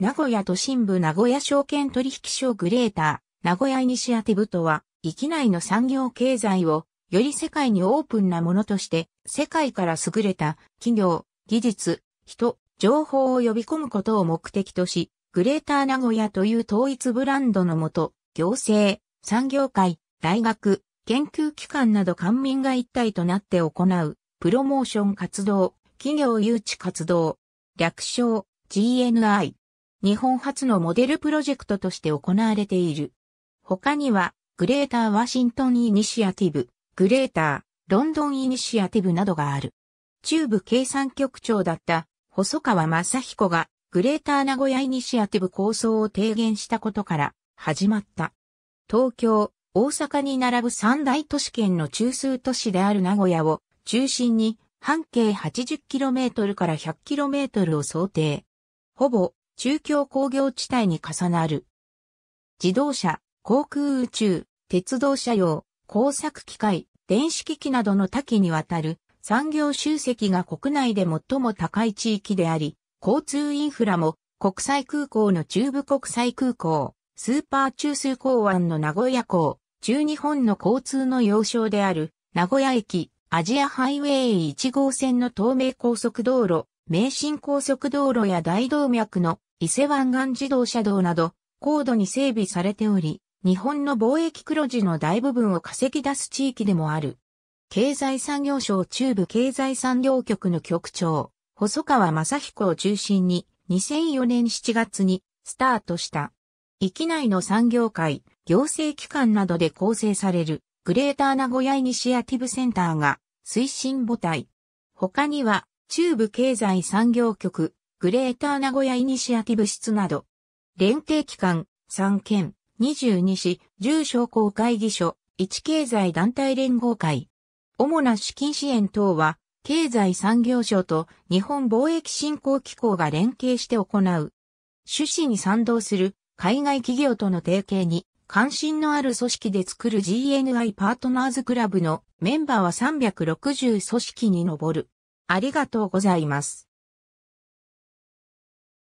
名古屋都心部名古屋証券取引所グレーター、名古屋イニシアティブとは、域内の産業経済を、より世界にオープンなものとして、世界から優れた企業、技術、人、情報を呼び込むことを目的とし、グレーター名古屋という統一ブランドのもと、行政、産業界、大学、研究機関など官民が一体となって行う、プロモーション活動、企業誘致活動、略称、GNI。日本初のモデルプロジェクトとして行われている。他には、グレーターワシントンイニシアティブ、グレーター、ロンドンイニシアティブなどがある。中部計算局長だった細川正彦がグレーター名古屋イニシアティブ構想を提言したことから始まった。東京、大阪に並ぶ三大都市圏の中枢都市である名古屋を中心に半径 80km から 100km を想定。ほぼ中京工業地帯に重なる。自動車、航空宇宙、鉄道車用、工作機械、電子機器などの多岐にわたる産業集積が国内で最も高い地域であり、交通インフラも国際空港の中部国際空港、スーパー中枢港湾の名古屋港、中日本の交通の要衝である名古屋駅、アジアハイウェイ1号線の東名高速道路、名神高速道路や大動脈の伊勢湾岸自動車道など、高度に整備されており、日本の貿易黒字の大部分を稼ぎ出す地域でもある。経済産業省中部経済産業局の局長、細川正彦を中心に、2004年7月にスタートした。域内の産業界、行政機関などで構成される、グレーター名古屋イニシアティブセンターが推進母体。他には、中部経済産業局、グレーター名古屋イニシアティブ室など、連携機関、3県、22市、重商工会議所、1経済団体連合会。主な資金支援等は、経済産業省と日本貿易振興機構が連携して行う。趣旨に賛同する海外企業との提携に関心のある組織で作る GNI パートナーズクラブのメンバーは360組織に上る。ありがとうございます。